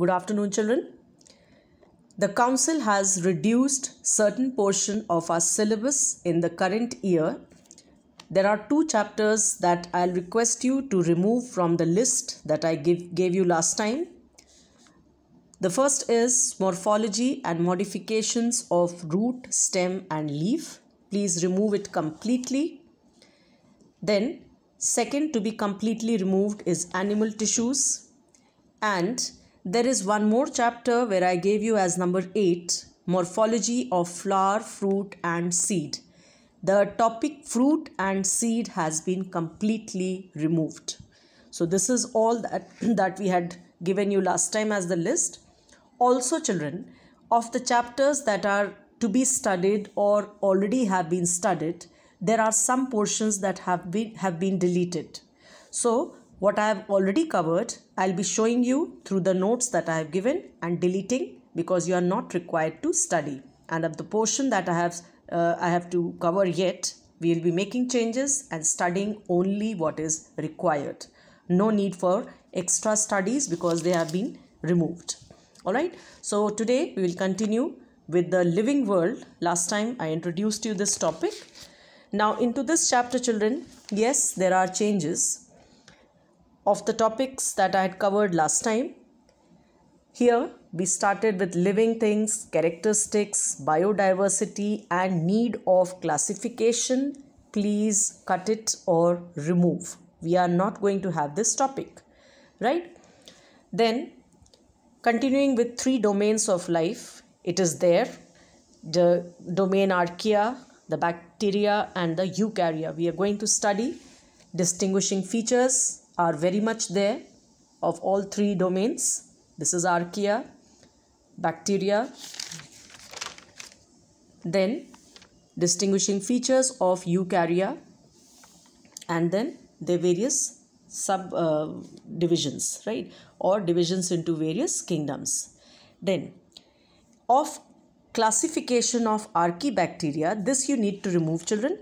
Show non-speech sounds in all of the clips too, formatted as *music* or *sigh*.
Good afternoon, children. The Council has reduced certain portion of our syllabus in the current year. There are two chapters that I'll request you to remove from the list that I give, gave you last time. The first is Morphology and Modifications of Root, Stem and Leaf. Please remove it completely. Then second to be completely removed is Animal Tissues and there is one more chapter where I gave you as number 8 Morphology of Flower, Fruit and Seed. The topic fruit and seed has been completely removed. So this is all that, *clears throat* that we had given you last time as the list. Also children, of the chapters that are to be studied or already have been studied, there are some portions that have been have been deleted so what I have already covered, I'll be showing you through the notes that I have given and deleting because you are not required to study. And of the portion that I have, uh, I have to cover yet, we will be making changes and studying only what is required. No need for extra studies because they have been removed. Alright, so today we will continue with the living world. Last time I introduced you this topic. Now into this chapter children, yes there are changes of the topics that I had covered last time. Here we started with living things, characteristics, biodiversity and need of classification. Please cut it or remove. We are not going to have this topic, right? Then continuing with three domains of life, it is there. The domain archaea, the bacteria and the eukarya. We are going to study distinguishing features, are very much there of all three domains. This is archaea, bacteria. Then distinguishing features of eukarya and then the various sub uh, divisions right or divisions into various kingdoms then of classification of archaebacteria this you need to remove children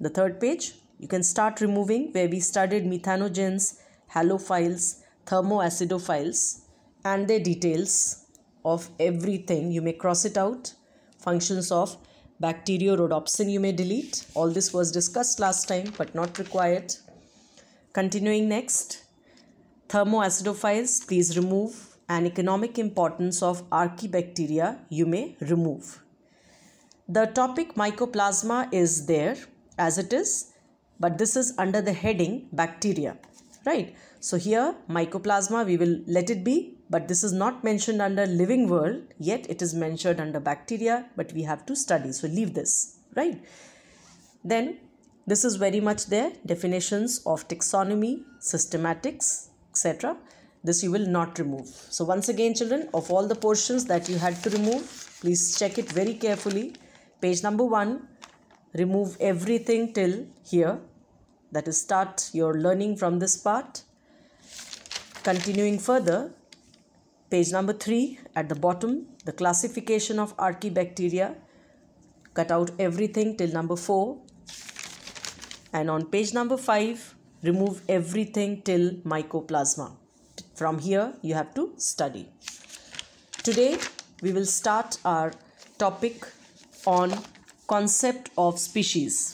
the third page you can start removing where we studied methanogens halophiles, thermoacidophiles and their details of everything. You may cross it out. Functions of bacteriorhodopsin you may delete. All this was discussed last time but not required. Continuing next, thermoacidophiles please remove and economic importance of archibacteria you may remove. The topic mycoplasma is there as it is but this is under the heading bacteria right? So here mycoplasma we will let it be but this is not mentioned under living world yet it is mentioned under bacteria but we have to study so leave this, right? Then this is very much there definitions of taxonomy, systematics etc. This you will not remove. So once again children of all the portions that you had to remove please check it very carefully. Page number 1 remove everything till here that is start your learning from this part continuing further page number 3 at the bottom the classification of archibacteria cut out everything till number 4 and on page number 5 remove everything till mycoplasma from here you have to study today we will start our topic on concept of species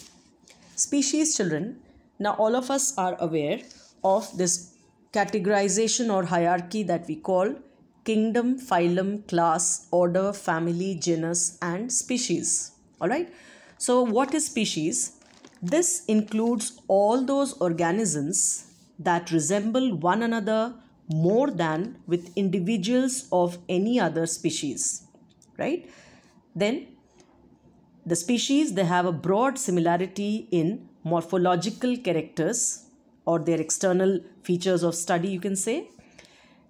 species children now, all of us are aware of this categorization or hierarchy that we call kingdom, phylum, class, order, family, genus, and species. All right. So, what is species? This includes all those organisms that resemble one another more than with individuals of any other species. Right. Then, the species they have a broad similarity in morphological characters or their external features of study, you can say,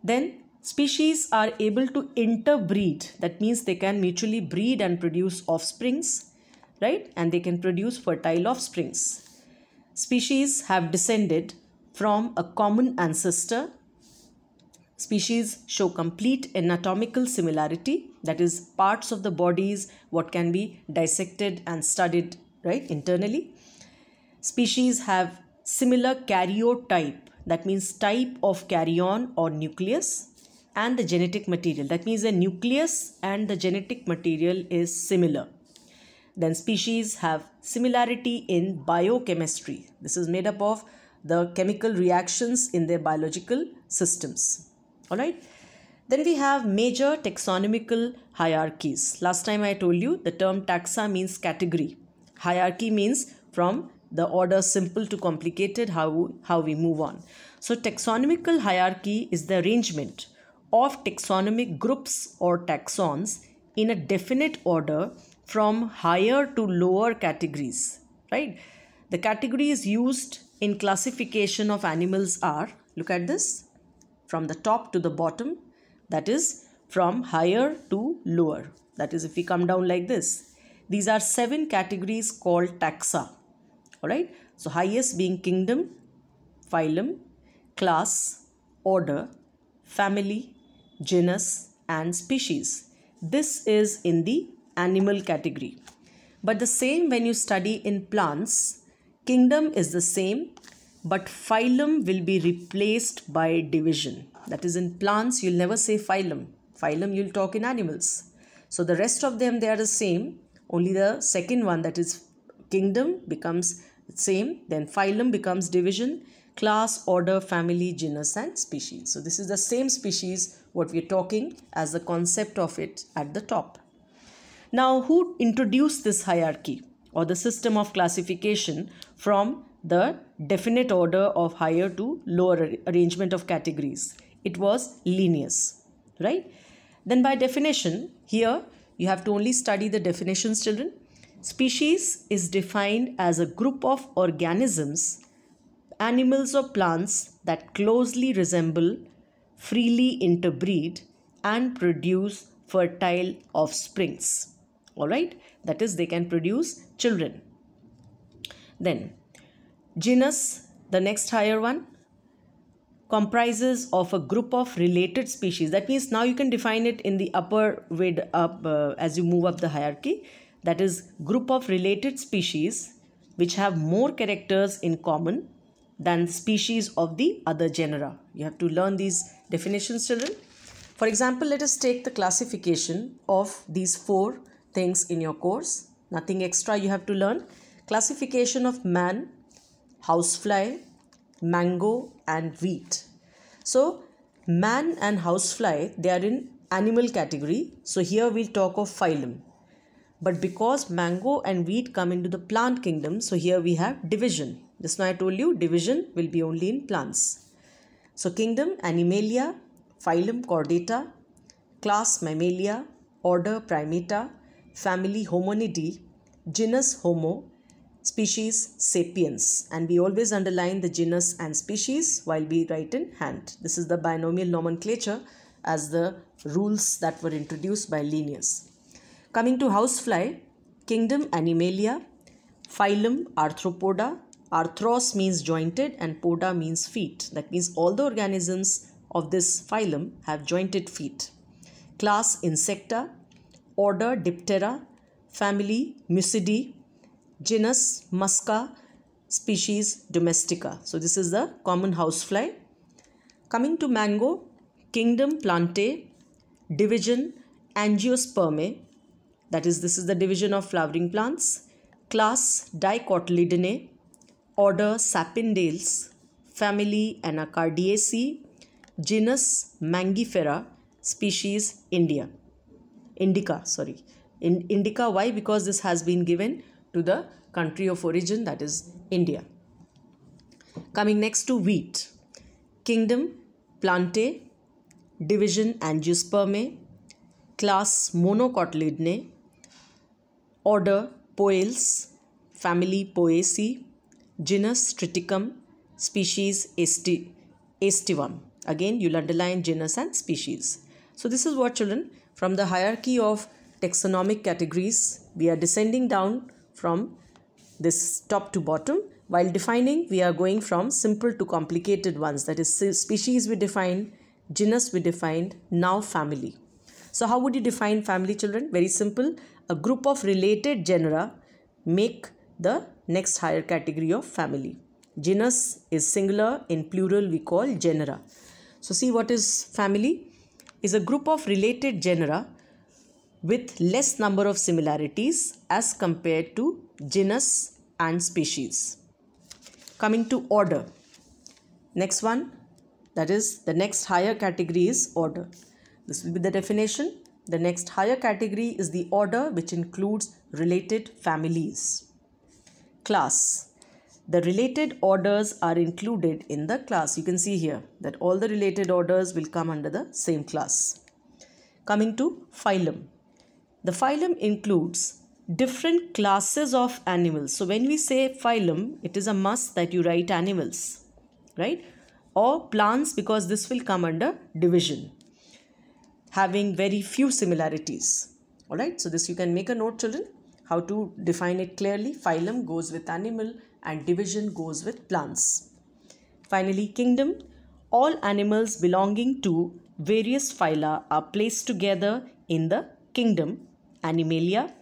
then species are able to interbreed. That means they can mutually breed and produce offsprings, right? And they can produce fertile offsprings. Species have descended from a common ancestor Species show complete anatomical similarity, that is, parts of the bodies what can be dissected and studied right internally species have similar karyotype that means type of carrion or nucleus and the genetic material that means the nucleus and the genetic material is similar then species have similarity in biochemistry this is made up of the chemical reactions in their biological systems all right then we have major taxonomical hierarchies last time i told you the term taxa means category hierarchy means from the order simple to complicated, how, how we move on. So taxonomical hierarchy is the arrangement of taxonomic groups or taxons in a definite order from higher to lower categories, right? The categories used in classification of animals are, look at this, from the top to the bottom, that is from higher to lower. That is if we come down like this. These are seven categories called taxa. Alright, so highest being kingdom, phylum, class, order, family, genus and species. This is in the animal category. But the same when you study in plants, kingdom is the same but phylum will be replaced by division. That is in plants you'll never say phylum. Phylum you'll talk in animals. So the rest of them they are the same. Only the second one that is kingdom becomes same then phylum becomes division class order family genus and species so this is the same species what we're talking as the concept of it at the top now who introduced this hierarchy or the system of classification from the definite order of higher to lower arrangement of categories it was Linnaeus right then by definition here you have to only study the definitions children Species is defined as a group of organisms, animals or plants that closely resemble, freely interbreed, and produce fertile offsprings. Alright, that is, they can produce children. Then, genus, the next higher one, comprises of a group of related species. That means now you can define it in the upper way up, uh, as you move up the hierarchy that is group of related species which have more characters in common than species of the other genera. You have to learn these definitions children. For example, let us take the classification of these four things in your course. Nothing extra you have to learn. Classification of man, housefly, mango and wheat. So man and housefly, they are in animal category. So here we'll talk of phylum. But because mango and wheat come into the plant kingdom, so here we have division. Just now I told you division will be only in plants. So kingdom Animalia, phylum Chordata, class Mammalia, order Primata, family Hominidae, genus Homo, species sapiens and we always underline the genus and species while we write in hand. This is the binomial nomenclature as the rules that were introduced by Linnaeus. Coming to housefly, kingdom Animalia, phylum Arthropoda. Arthros means jointed and poda means feet. That means all the organisms of this phylum have jointed feet. Class Insecta, order Diptera, family Mucidae, genus Musca, species Domestica. So this is the common housefly. Coming to mango, kingdom Plantae, division Angiospermae, that is, this is the division of flowering plants. Class dicotyledonae order Sapindales, family Anacardiaceae, genus Mangifera, species India. Indica, sorry. In, Indica, why? Because this has been given to the country of origin that is India. Coming next to wheat. Kingdom Plantae, division Angiospermae, class Monocotyledonae, Order Poales, family Poaceae, genus Triticum, species Estivum. Astivum. Again, you'll underline genus and species. So this is what children, from the hierarchy of taxonomic categories, we are descending down from this top to bottom. While defining, we are going from simple to complicated ones. That is, species we define, genus we defined, now family. So how would you define family children? Very simple a group of related genera make the next higher category of family. Genus is singular, in plural we call genera. So see what is family? Is a group of related genera with less number of similarities as compared to genus and species. Coming to order. Next one, that is the next higher category is order. This will be the definition. The next higher category is the order which includes related families. Class. The related orders are included in the class. You can see here that all the related orders will come under the same class. Coming to phylum. The phylum includes different classes of animals. So when we say phylum, it is a must that you write animals, right? Or plants because this will come under division having very few similarities. Alright, so this you can make a note children, how to define it clearly. Phylum goes with animal and division goes with plants. Finally, kingdom. All animals belonging to various phyla are placed together in the kingdom Animalia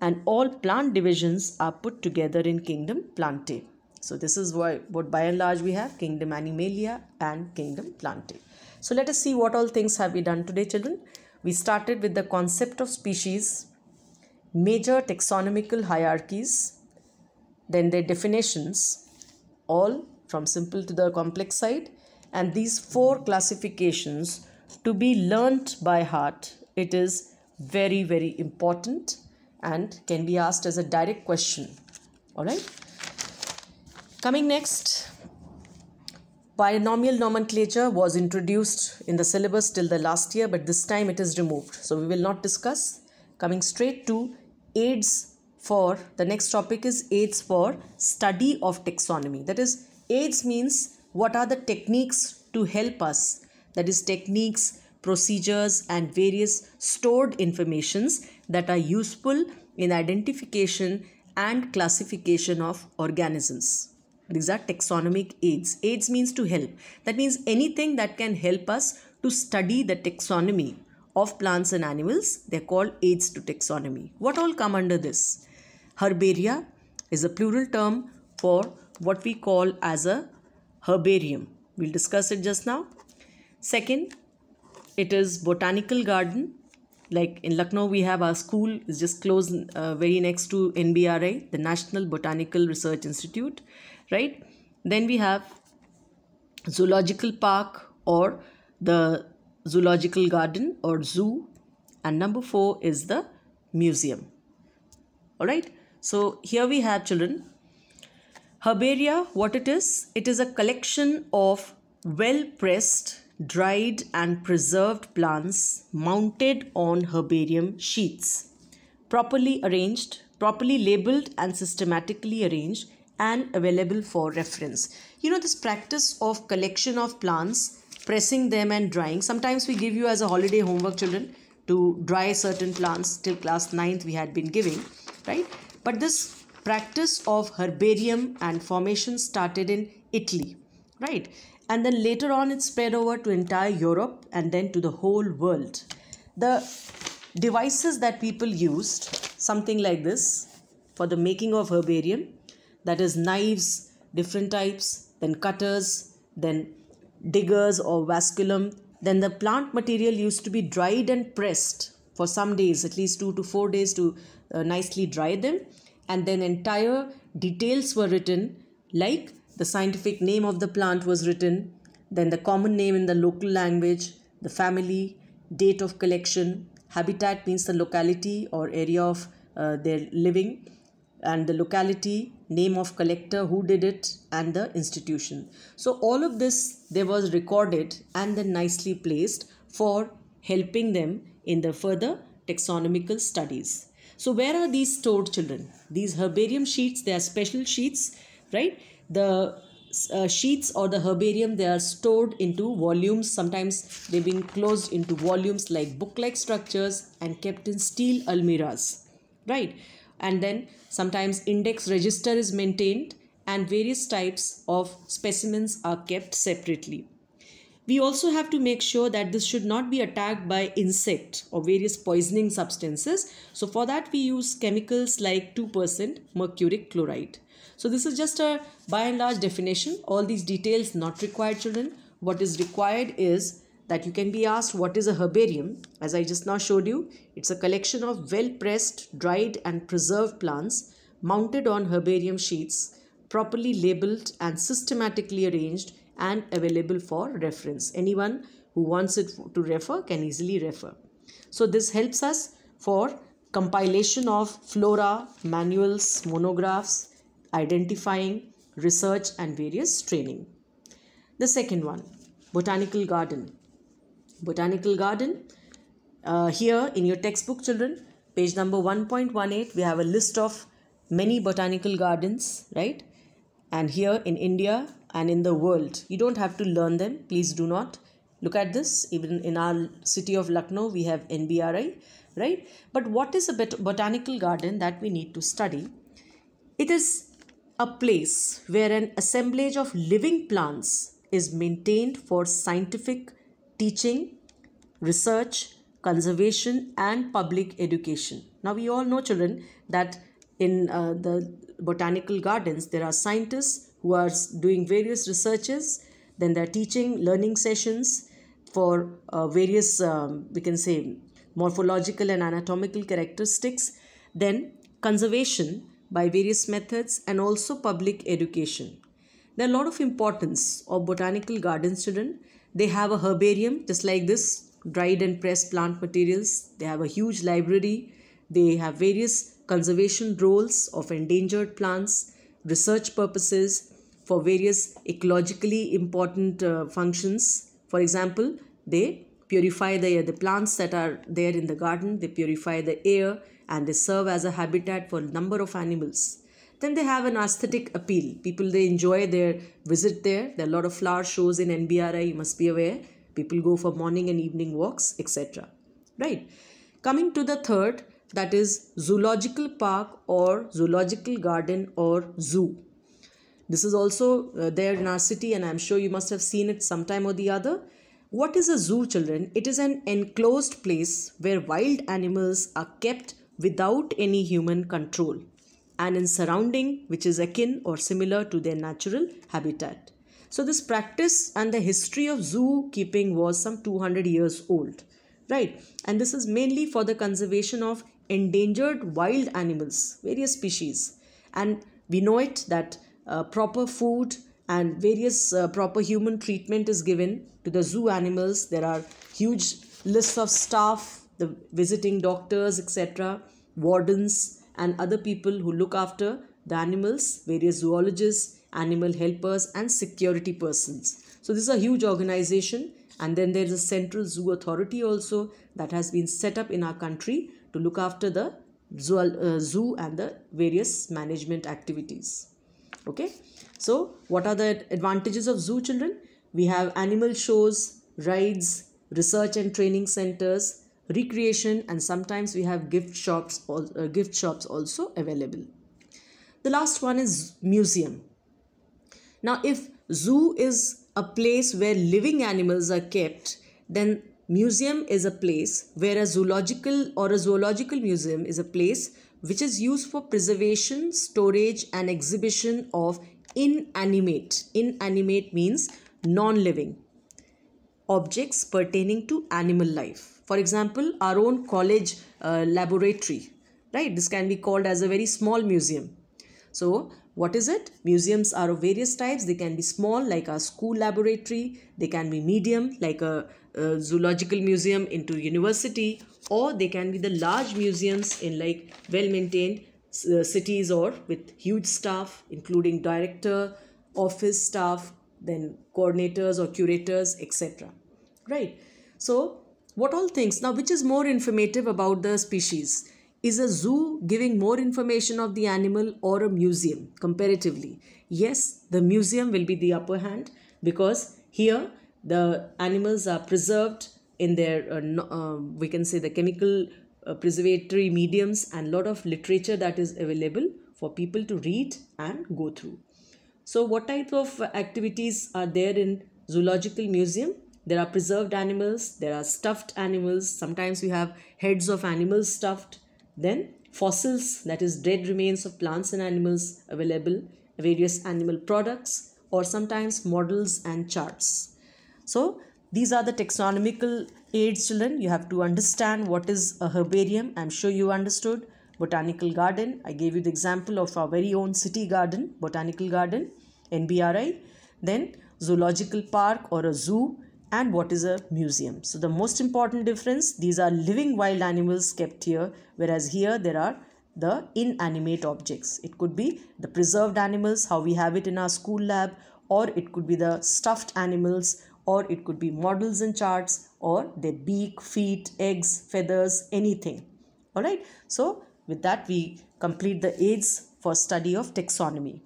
and all plant divisions are put together in kingdom Plantae. So this is why what by and large we have kingdom Animalia and kingdom Plantae. So let us see what all things have we done today children. We started with the concept of species, major taxonomical hierarchies, then their definitions, all from simple to the complex side and these four classifications to be learnt by heart. It is very very important and can be asked as a direct question. Alright. Coming next, Binomial nomenclature was introduced in the syllabus till the last year, but this time it is removed. So we will not discuss. Coming straight to aids for the next topic is aids for study of taxonomy. That is, aids means what are the techniques to help us. That is, techniques, procedures, and various stored informations that are useful in identification and classification of organisms. These are taxonomic aids. Aids means to help. That means anything that can help us to study the taxonomy of plants and animals. They're called aids to taxonomy. What all come under this? Herbaria is a plural term for what we call as a herbarium. We'll discuss it just now. Second, it is botanical garden. Like in Lucknow, we have our school is just close, uh, very next to NBRI, the National Botanical Research Institute right then we have zoological park or the zoological garden or zoo and number 4 is the museum all right so here we have children herbaria what it is it is a collection of well pressed dried and preserved plants mounted on herbarium sheets properly arranged properly labeled and systematically arranged and available for reference. You know this practice of collection of plants, pressing them and drying. Sometimes we give you as a holiday homework children to dry certain plants till class 9th we had been giving, right? But this practice of herbarium and formation started in Italy, right? And then later on it spread over to entire Europe and then to the whole world. The devices that people used, something like this, for the making of herbarium that is knives different types then cutters then diggers or vasculum then the plant material used to be dried and pressed for some days at least 2 to 4 days to uh, nicely dry them and then entire details were written like the scientific name of the plant was written then the common name in the local language the family date of collection habitat means the locality or area of uh, their living and the locality name of collector who did it and the institution so all of this they was recorded and then nicely placed for helping them in the further taxonomical studies so where are these stored children these herbarium sheets they are special sheets right the uh, sheets or the herbarium they are stored into volumes sometimes they've been closed into volumes like book like structures and kept in steel almiras right and then sometimes index register is maintained and various types of specimens are kept separately. We also have to make sure that this should not be attacked by insect or various poisoning substances. So for that we use chemicals like 2% mercuric chloride. So this is just a by and large definition. All these details not required children. What is required is that you can be asked what is a herbarium. As I just now showed you, it's a collection of well-pressed, dried and preserved plants mounted on herbarium sheets, properly labeled and systematically arranged and available for reference. Anyone who wants it to refer can easily refer. So this helps us for compilation of flora, manuals, monographs, identifying, research and various training. The second one, botanical garden botanical garden. Uh, here in your textbook children, page number 1.18, we have a list of many botanical gardens, right? And here in India and in the world, you don't have to learn them. Please do not. Look at this. Even in our city of Lucknow, we have NBRI, right? But what is a bot botanical garden that we need to study? It is a place where an assemblage of living plants is maintained for scientific teaching, research, conservation and public education. Now we all know children that in uh, the botanical gardens there are scientists who are doing various researches, then they're teaching learning sessions for uh, various um, we can say morphological and anatomical characteristics, then conservation by various methods and also public education. There are a lot of importance of botanical gardens children they have a herbarium just like this, dried and pressed plant materials. They have a huge library. They have various conservation roles of endangered plants, research purposes, for various ecologically important uh, functions. For example, they purify the air. The plants that are there in the garden, they purify the air and they serve as a habitat for a number of animals then they have an aesthetic appeal. People, they enjoy their visit there. There are a lot of flower shows in NBRI, you must be aware. People go for morning and evening walks, etc. Right. Coming to the third, that is zoological park or zoological garden or zoo. This is also uh, there in our city and I'm sure you must have seen it sometime or the other. What is a zoo, children? It is an enclosed place where wild animals are kept without any human control and in surrounding which is akin or similar to their natural habitat. So this practice and the history of zoo keeping was some 200 years old, right? And this is mainly for the conservation of endangered wild animals, various species. And we know it that uh, proper food and various uh, proper human treatment is given to the zoo animals. There are huge lists of staff, the visiting doctors, etc., wardens, and other people who look after the animals, various zoologists, animal helpers, and security persons. So, this is a huge organization, and then there is a central zoo authority also that has been set up in our country to look after the zoo, uh, zoo and the various management activities. Okay, so what are the advantages of zoo children? We have animal shows, rides, research and training centers, recreation and sometimes we have gift shops or uh, gift shops also available the last one is museum now if zoo is a place where living animals are kept then museum is a place where a zoological or a zoological museum is a place which is used for preservation storage and exhibition of inanimate inanimate means non living objects pertaining to animal life for example, our own college uh, laboratory, right? This can be called as a very small museum. So what is it? Museums are of various types. They can be small like our school laboratory. They can be medium like a, a zoological museum into university or they can be the large museums in like well-maintained uh, cities or with huge staff including director, office staff, then coordinators or curators, etc. Right. So what all things. Now, which is more informative about the species? Is a zoo giving more information of the animal or a museum comparatively? Yes, the museum will be the upper hand because here the animals are preserved in their, uh, uh, we can say, the chemical uh, preservatory mediums and lot of literature that is available for people to read and go through. So what type of activities are there in zoological museum? there are preserved animals, there are stuffed animals, sometimes we have heads of animals stuffed, then fossils, that is dead remains of plants and animals available, various animal products, or sometimes models and charts. So these are the taxonomical aids children. You have to understand what is a herbarium. I'm sure you understood. Botanical garden. I gave you the example of our very own city garden, botanical garden, NBRI. Then zoological park or a zoo and what is a museum. So the most important difference, these are living wild animals kept here, whereas here there are the inanimate objects. It could be the preserved animals, how we have it in our school lab, or it could be the stuffed animals, or it could be models and charts, or their beak, feet, eggs, feathers, anything. Alright, so with that we complete the aids for study of taxonomy.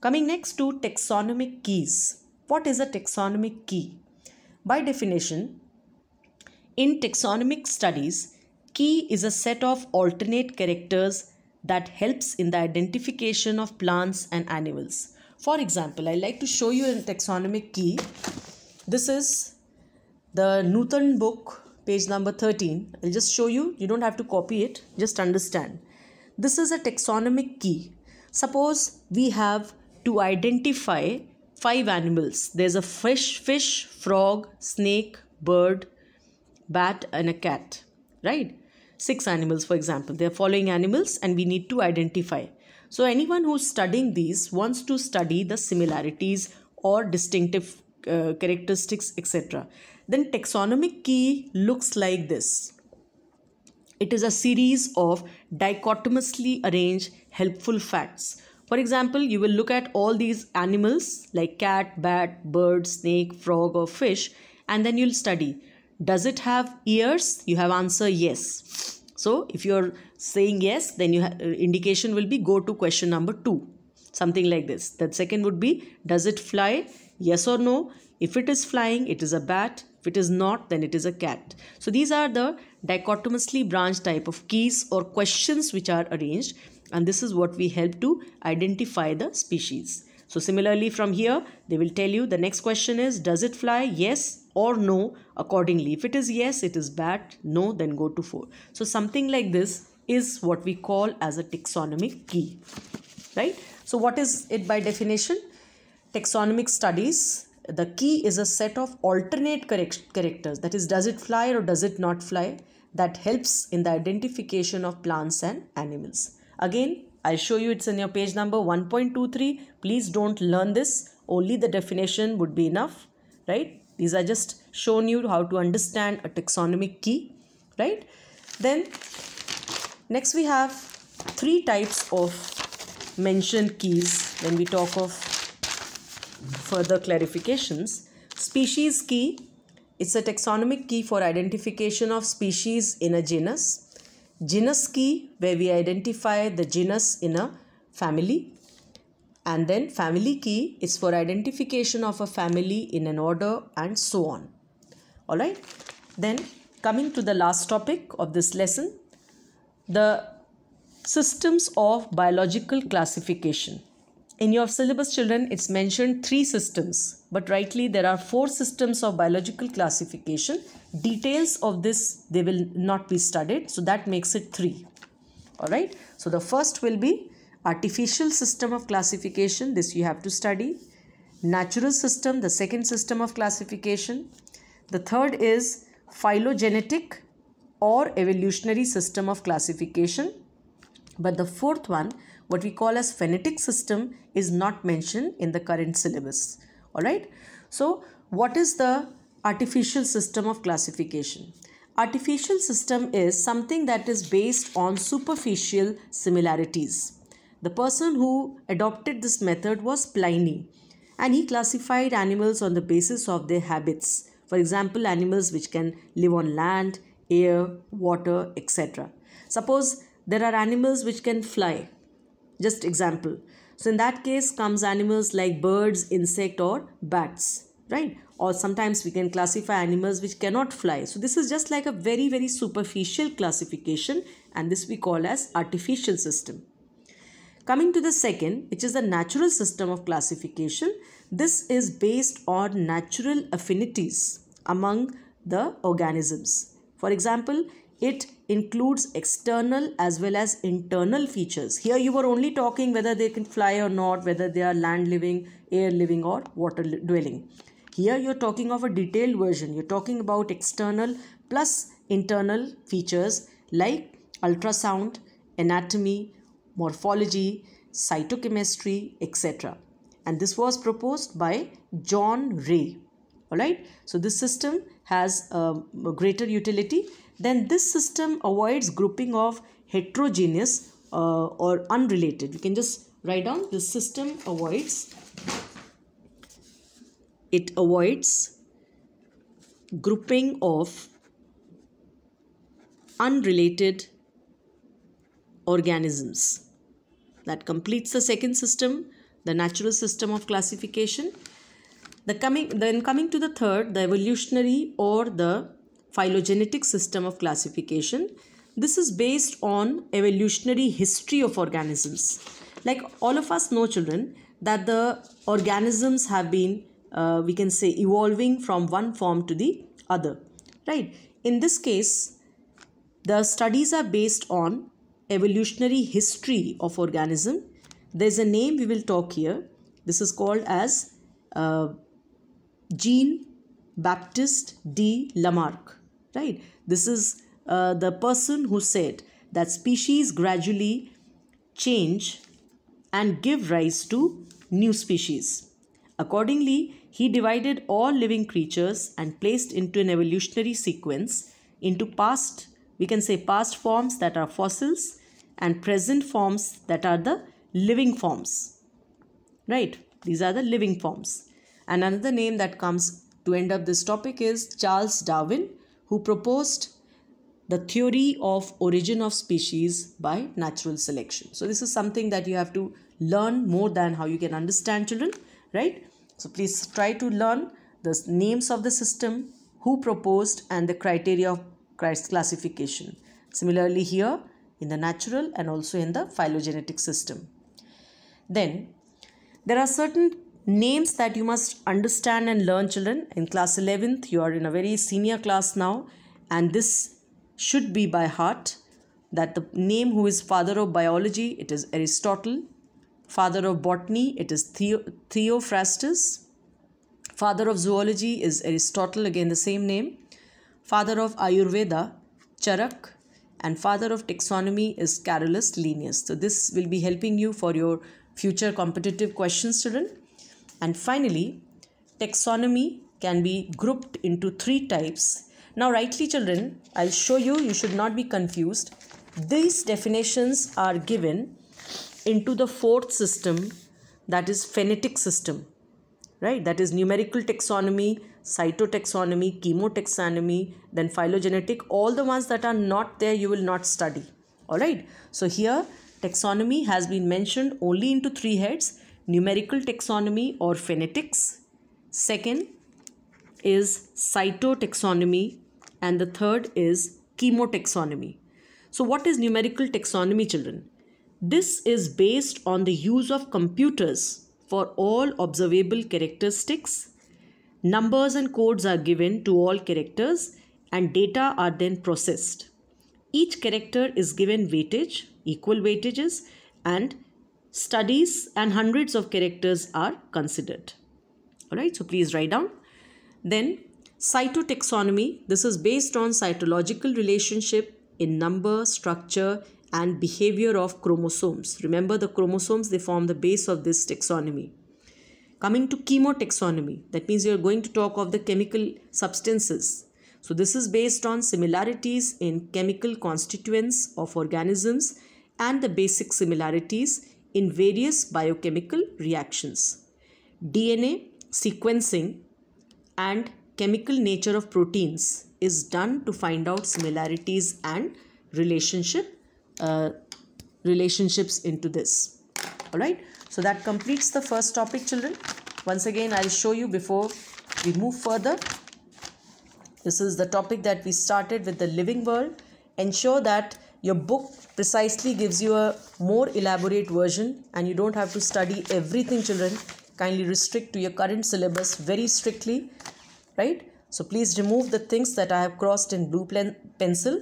Coming next to taxonomic keys. What is a taxonomic key? By definition, in taxonomic studies, key is a set of alternate characters that helps in the identification of plants and animals. For example, I like to show you a taxonomic key. This is the Newton book, page number 13. I'll just show you. You don't have to copy it. Just understand. This is a taxonomic key. Suppose we have to identify five animals there's a fish fish frog snake bird bat and a cat right six animals for example they are following animals and we need to identify so anyone who's studying these wants to study the similarities or distinctive uh, characteristics etc then taxonomic key looks like this it is a series of dichotomously arranged helpful facts for example, you will look at all these animals like cat, bat, bird, snake, frog or fish and then you'll study. Does it have ears? You have answer yes. So if you're saying yes, then your uh, indication will be go to question number 2. Something like this. The second would be does it fly? Yes or no? If it is flying, it is a bat. If it is not, then it is a cat. So these are the dichotomously branched type of keys or questions which are arranged and this is what we help to identify the species. So similarly from here they will tell you the next question is does it fly yes or no accordingly. If it is yes it is bat no then go to 4. So something like this is what we call as a taxonomic key right. So what is it by definition? Taxonomic studies the key is a set of alternate characters that is does it fly or does it not fly that helps in the identification of plants and animals. Again, I'll show you it's in your page number 1.23. Please don't learn this. Only the definition would be enough, right? These are just shown you how to understand a taxonomic key, right? Then next we have three types of mentioned keys when we talk of further clarifications. Species key, it's a taxonomic key for identification of species in a genus genus key where we identify the genus in a family and then family key is for identification of a family in an order and so on. Alright, then coming to the last topic of this lesson, the systems of biological classification in your syllabus children it's mentioned three systems but rightly there are four systems of biological classification details of this they will not be studied so that makes it three all right so the first will be artificial system of classification this you have to study natural system the second system of classification the third is phylogenetic or evolutionary system of classification but the fourth one what we call as phonetic system is not mentioned in the current syllabus. Alright. So what is the artificial system of classification? Artificial system is something that is based on superficial similarities. The person who adopted this method was Pliny and he classified animals on the basis of their habits. For example, animals which can live on land, air, water, etc. Suppose there are animals which can fly. Just example. So in that case comes animals like birds, insect or bats, right? Or sometimes we can classify animals which cannot fly. So this is just like a very, very superficial classification and this we call as artificial system. Coming to the second, which is the natural system of classification, this is based on natural affinities among the organisms. For example, it includes external as well as internal features. Here you were only talking whether they can fly or not, whether they are land living, air living or water dwelling. Here you're talking of a detailed version. You're talking about external plus internal features like ultrasound, anatomy, morphology, cytochemistry, etc. And this was proposed by John Ray. Alright, so this system has um, a greater utility then this system avoids grouping of heterogeneous uh, or unrelated. We can just write down the system avoids, it avoids grouping of unrelated organisms. That completes the second system, the natural system of classification. The coming, then coming to the third, the evolutionary or the phylogenetic system of classification. This is based on evolutionary history of organisms. Like all of us know children that the organisms have been uh, we can say evolving from one form to the other. Right. In this case the studies are based on evolutionary history of organism. There's a name we will talk here. This is called as uh, Jean Baptiste de Lamarck right this is uh, the person who said that species gradually change and give rise to new species accordingly he divided all living creatures and placed into an evolutionary sequence into past we can say past forms that are fossils and present forms that are the living forms right these are the living forms and another name that comes to end up this topic is charles darwin who proposed the theory of origin of species by natural selection. So this is something that you have to learn more than how you can understand children, right? So please try to learn the names of the system, who proposed and the criteria of classification. Similarly here in the natural and also in the phylogenetic system. Then there are certain names that you must understand and learn children in class 11th you are in a very senior class now and this should be by heart that the name who is father of biology it is aristotle father of botany it is Theo- theophrastus father of zoology is aristotle again the same name father of ayurveda charak and father of taxonomy is carolus linnaeus so this will be helping you for your future competitive questions children and finally, taxonomy can be grouped into three types. Now, rightly, children, I'll show you, you should not be confused. These definitions are given into the fourth system, that is phenetic system, right? That is numerical taxonomy, cytotaxonomy, chemotaxonomy, then phylogenetic, all the ones that are not there, you will not study, all right? So, here, taxonomy has been mentioned only into three heads numerical taxonomy or phonetics. Second is cytotaxonomy and the third is chemotaxonomy. So what is numerical taxonomy children? This is based on the use of computers for all observable characteristics. Numbers and codes are given to all characters and data are then processed. Each character is given weightage, equal weightages and studies and hundreds of characters are considered. Alright, so please write down. Then cytotaxonomy, this is based on cytological relationship in number, structure and behavior of chromosomes. Remember the chromosomes, they form the base of this taxonomy. Coming to chemotaxonomy, that means you are going to talk of the chemical substances. So this is based on similarities in chemical constituents of organisms and the basic similarities in various biochemical reactions. DNA sequencing and chemical nature of proteins is done to find out similarities and relationship uh, relationships into this. Alright, so that completes the first topic children. Once again, I'll show you before we move further. This is the topic that we started with the living world. Ensure that your book precisely gives you a more elaborate version and you don't have to study everything children kindly restrict to your current syllabus very strictly right so please remove the things that I have crossed in blue pen pencil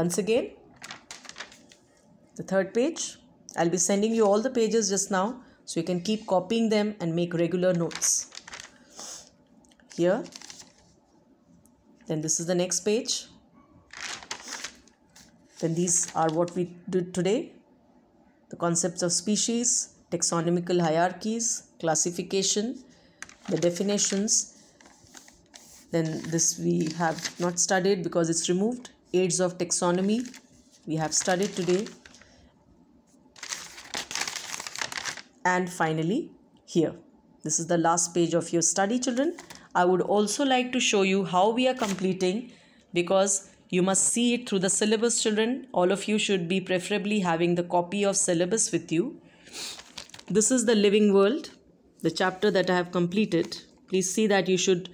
once again the third page I'll be sending you all the pages just now so you can keep copying them and make regular notes here then this is the next page then these are what we did today. The concepts of species, taxonomical hierarchies, classification, the definitions. Then this we have not studied because it's removed. Aids of taxonomy we have studied today. And finally here. This is the last page of your study children. I would also like to show you how we are completing because you must see it through the syllabus, children. All of you should be preferably having the copy of syllabus with you. This is the living world, the chapter that I have completed. Please see that you should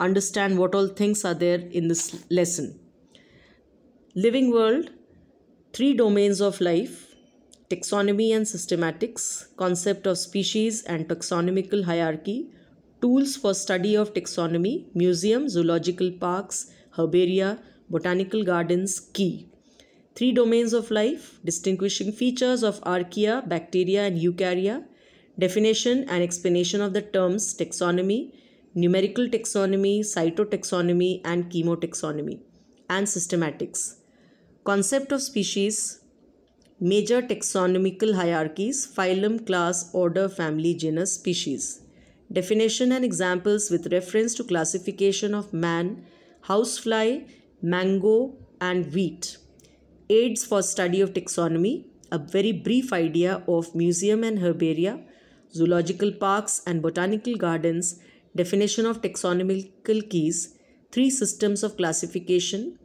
understand what all things are there in this lesson. Living world, three domains of life, taxonomy and systematics, concept of species and taxonomical hierarchy, tools for study of taxonomy, museum, zoological parks, herbaria, Botanical Gardens Key. Three domains of life, distinguishing features of archaea, bacteria and eukarya, definition and explanation of the terms taxonomy, numerical taxonomy, cytotaxonomy and chemotaxonomy, and systematics. Concept of species, major taxonomical hierarchies, phylum, class, order, family, genus, species. Definition and examples with reference to classification of man, housefly, mango and wheat. Aids for study of taxonomy, a very brief idea of museum and herbaria, zoological parks and botanical gardens, definition of taxonomical keys, three systems of classification,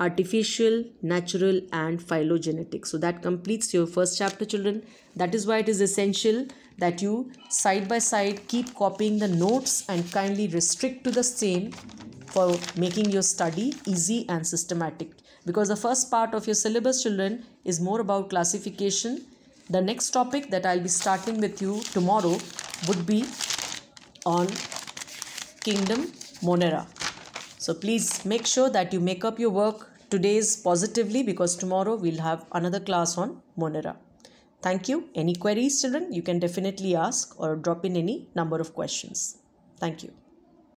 artificial, natural and phylogenetic. So that completes your first chapter children. That is why it is essential that you side by side keep copying the notes and kindly restrict to the same for making your study easy and systematic because the first part of your syllabus children is more about classification the next topic that i'll be starting with you tomorrow would be on kingdom monera so please make sure that you make up your work today's positively because tomorrow we'll have another class on monera thank you any queries children you can definitely ask or drop in any number of questions thank you